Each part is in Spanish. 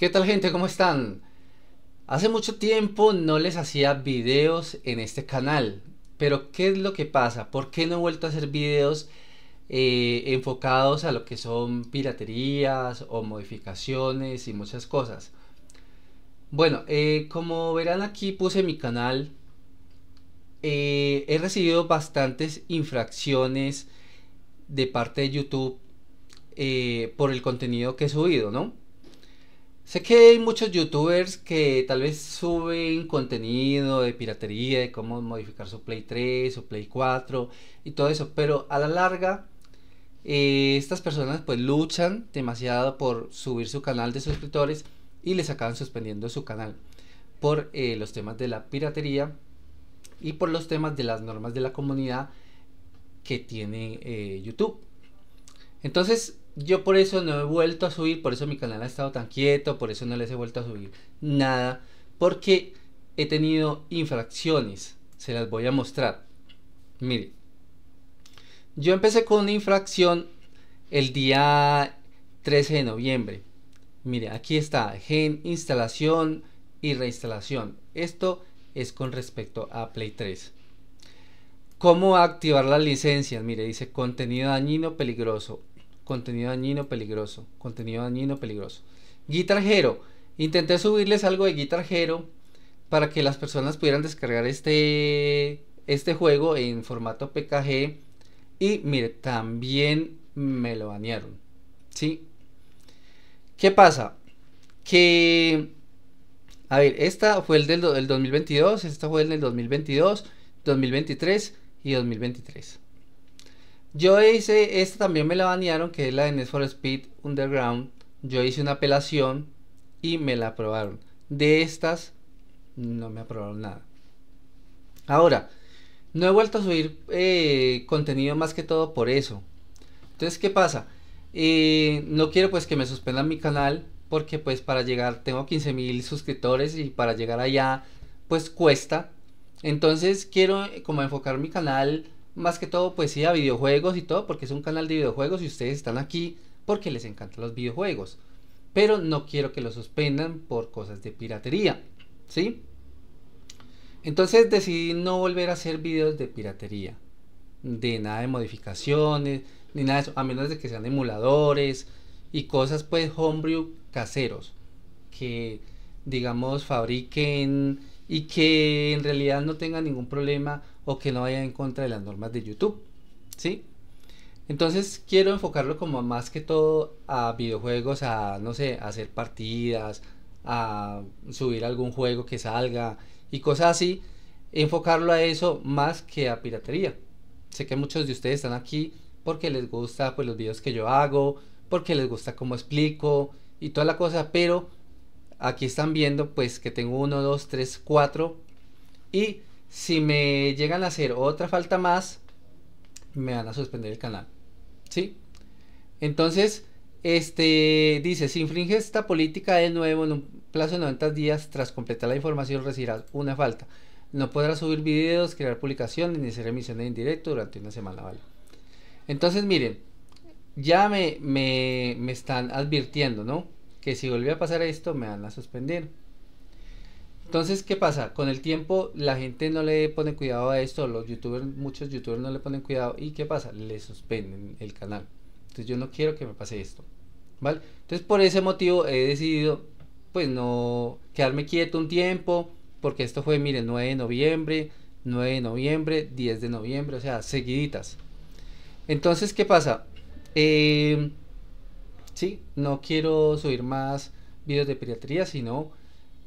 ¿Qué tal gente? ¿Cómo están? Hace mucho tiempo no les hacía videos en este canal, pero ¿qué es lo que pasa? ¿Por qué no he vuelto a hacer videos eh, enfocados a lo que son piraterías o modificaciones y muchas cosas? Bueno, eh, como verán aquí puse mi canal, eh, he recibido bastantes infracciones de parte de YouTube por el contenido que he subido, ¿no? Sé que hay muchos youtubers que tal vez suben contenido de piratería, de cómo modificar su Play 3 su Play 4 y todo eso, pero a la larga eh, estas personas pues luchan demasiado por subir su canal de suscriptores y les acaban suspendiendo su canal por eh, los temas de la piratería y por los temas de las normas de la comunidad que tiene eh, YouTube. Entonces yo por eso no he vuelto a subir, por eso mi canal ha estado tan quieto, por eso no les he vuelto a subir nada, porque he tenido infracciones, se las voy a mostrar. Mire, yo empecé con una infracción el día 13 de noviembre. Mire, aquí está, gen instalación y reinstalación. Esto es con respecto a Play 3. ¿Cómo activar las licencias? Mire, dice contenido dañino peligroso contenido dañino peligroso, contenido dañino peligroso. Guitar Hero, intenté subirles algo de Guitar para que las personas pudieran descargar este, este juego en formato PKG y mire, también me lo bañaron. ¿Sí? ¿Qué pasa? Que a ver, esta fue el del, 2022, esta fue el del 2022, 2023 y 2023. Yo hice, esta también me la banearon, que es la de Need for Speed Underground. Yo hice una apelación y me la aprobaron. De estas, no me aprobaron nada. Ahora, no he vuelto a subir eh, contenido más que todo por eso. Entonces, ¿qué pasa? Eh, no quiero pues que me suspendan mi canal porque pues para llegar, tengo 15 mil suscriptores y para llegar allá pues cuesta. Entonces quiero eh, como enfocar mi canal más que todo poesía, videojuegos y todo, porque es un canal de videojuegos y ustedes están aquí porque les encantan los videojuegos. Pero no quiero que lo suspendan por cosas de piratería, ¿sí? Entonces decidí no volver a hacer videos de piratería, de nada de modificaciones, ni nada eso, a menos de que sean emuladores y cosas pues homebrew caseros, que digamos fabriquen y que en realidad no tengan ningún problema o que no vaya en contra de las normas de YouTube. ¿Sí? Entonces quiero enfocarlo como más que todo a videojuegos, a no sé, hacer partidas, a subir algún juego que salga y cosas así. Enfocarlo a eso más que a piratería. Sé que muchos de ustedes están aquí porque les gusta pues los videos que yo hago, porque les gusta cómo explico y toda la cosa, pero aquí están viendo pues que tengo uno, dos, tres, cuatro y si me llegan a hacer otra falta más, me van a suspender el canal. ¿Sí? Entonces, este dice, si infringes esta política de nuevo en un plazo de 90 días, tras completar la información recibirás una falta. No podrás subir videos, crear publicaciones, ni hacer emisiones en directo durante una semana, ¿vale? Entonces, miren, ya me, me están advirtiendo, ¿no? Que si vuelve a pasar esto, me van a suspender. Entonces, ¿qué pasa? Con el tiempo la gente no le pone cuidado a esto, los youtubers, muchos youtubers no le ponen cuidado y ¿qué pasa? Le suspenden el canal. Entonces yo no quiero que me pase esto. ¿Vale? Entonces por ese motivo he decidido pues no quedarme quieto un tiempo, porque esto fue, miren, 9 de noviembre, 9 de noviembre, 10 de noviembre, o sea, seguiditas. Entonces, ¿qué pasa? Eh, sí, no quiero subir más videos de pediatría sino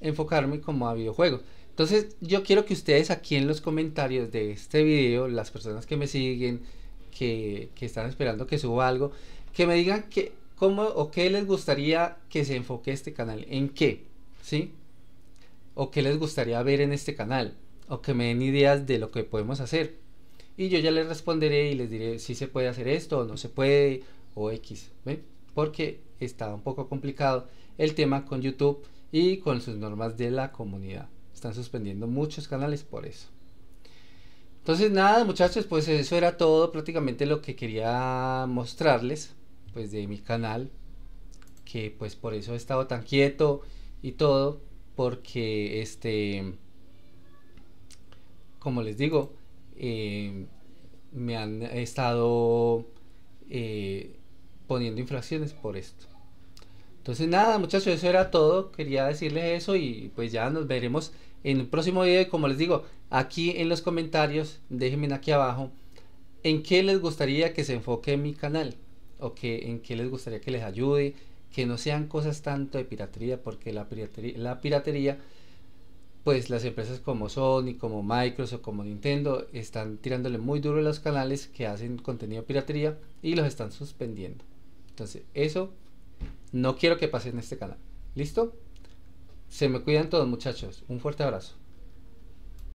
enfocarme como a videojuegos. Entonces yo quiero que ustedes aquí en los comentarios de este video, las personas que me siguen, que, que están esperando que suba algo, que me digan que, cómo o qué les gustaría que se enfoque este canal, en qué, ¿sí? O qué les gustaría ver en este canal, o que me den ideas de lo que podemos hacer. Y yo ya les responderé y les diré si se puede hacer esto o no se puede, o X, Porque está un poco complicado el tema con YouTube y con sus normas de la comunidad. Están suspendiendo muchos canales por eso. Entonces nada muchachos, pues eso era todo prácticamente lo que quería mostrarles pues de mi canal que pues por eso he estado tan quieto y todo porque este como les digo em, me han estado eh, poniendo infracciones por esto entonces nada muchachos, eso era todo. Quería decirles eso y pues ya nos veremos en un próximo video. Como les digo, aquí en los comentarios, déjenme aquí abajo, en qué les gustaría que se enfoque mi canal o que, en qué les gustaría que les ayude. Que no sean cosas tanto de piratería, porque la piratería, la piratería pues las empresas como Sony, como Microsoft, como Nintendo están tirándole muy duro a los canales que hacen contenido de piratería y los están suspendiendo. Entonces, eso no quiero que pasen en este canal. ¿Listo? Se me cuidan todos muchachos. Un fuerte abrazo.